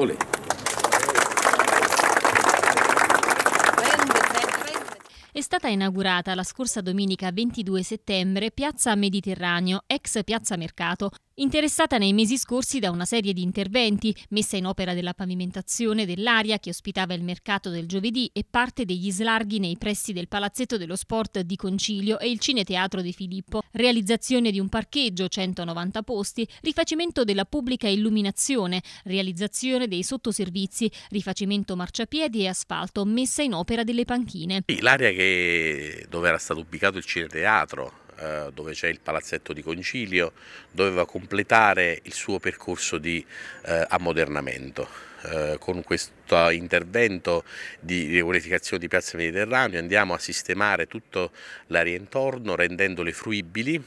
Olè. È stata inaugurata la scorsa domenica 22 settembre Piazza Mediterraneo, ex Piazza Mercato, interessata nei mesi scorsi da una serie di interventi, messa in opera della pavimentazione dell'area che ospitava il mercato del giovedì e parte degli slarghi nei pressi del Palazzetto dello Sport di Concilio e il Cineteatro di Filippo, realizzazione di un parcheggio 190 posti, rifacimento della pubblica illuminazione, realizzazione dei sottoservizi, rifacimento marciapiedi e asfalto, messa in opera delle panchine. L'area che... dove era stato ubicato il Cineteatro, eh, dove c'è il palazzetto di concilio, doveva completare il suo percorso di eh, ammodernamento. Eh, con questo intervento di riqualificazione di Piazza Mediterraneo andiamo a sistemare tutto l'aria intorno rendendole fruibili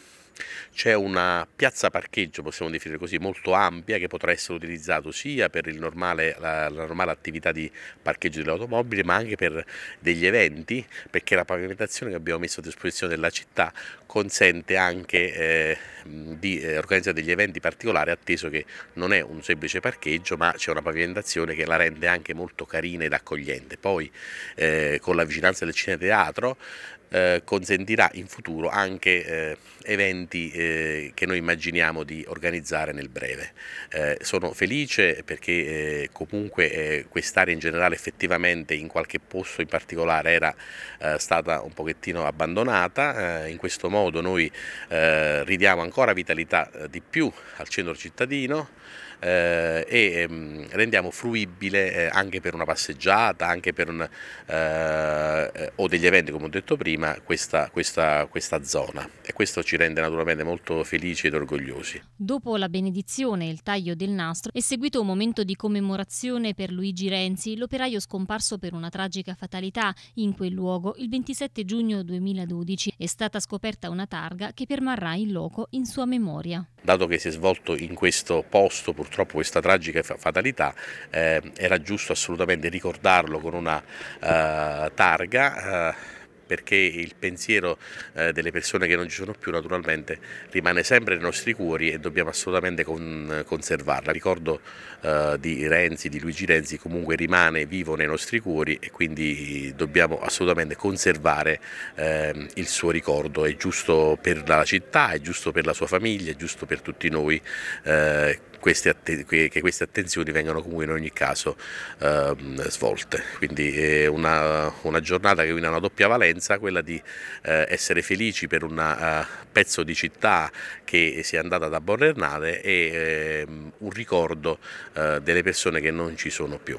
c'è una piazza parcheggio, possiamo definire così, molto ampia che potrà essere utilizzata sia per normale, la, la, normale attività di parcheggio delle automobili ma anche per degli eventi perché la pavimentazione che abbiamo messo a disposizione della città consente anche eh, di eh, organizzare degli eventi particolari atteso che non è un semplice parcheggio ma c'è una pavimentazione che la rende anche molto carina ed accogliente. Poi eh, con la vicinanza del cineteatro eh, consentirà in futuro anche eh, eventi eh, che noi immaginiamo di organizzare nel breve. Eh, sono felice perché eh, comunque eh, quest'area in generale effettivamente in qualche posto in particolare era stata un pochettino abbandonata, in questo modo noi ridiamo ancora vitalità di più al centro cittadino e ehm, rendiamo fruibile anche per una passeggiata, anche per un, o degli eventi come ho detto prima, italiana questa, questa, questa zona e questo ci rende naturalmente molto felici ed orgogliosi. Dopo la benedizione e il taglio del nastro è seguito un momento di commemorazione per Luigi Renzi, l'operaio scomparso per una tragica fatalità in quel luogo il 27 giugno 2012. È stata scoperta una targa che permarrà in loco in sua memoria. Dato che si è svolto in questo posto purtroppo questa tragica fatalità, eh, era giusto assolutamente ricordarlo con una eh, targa. Eh, perché il pensiero eh, delle persone che non ci sono più naturalmente rimane sempre nei nostri cuori e dobbiamo assolutamente conservarla. Ricordo eh, di Renzi, di Luigi Renzi comunque rimane vivo nei nostri cuori e quindi dobbiamo assolutamente conservare ehm, il suo ricordo, è giusto per la città, è giusto per la sua famiglia, è giusto per tutti noi eh, che queste attenzioni vengano comunque in ogni caso ehm, svolte. Quindi è una, una giornata che viene una doppia valenza esigenza, quella di eh, essere felici per un uh, pezzo di città che si è andata da Bornernale e eh, un ricordo eh, delle persone che non ci sono più.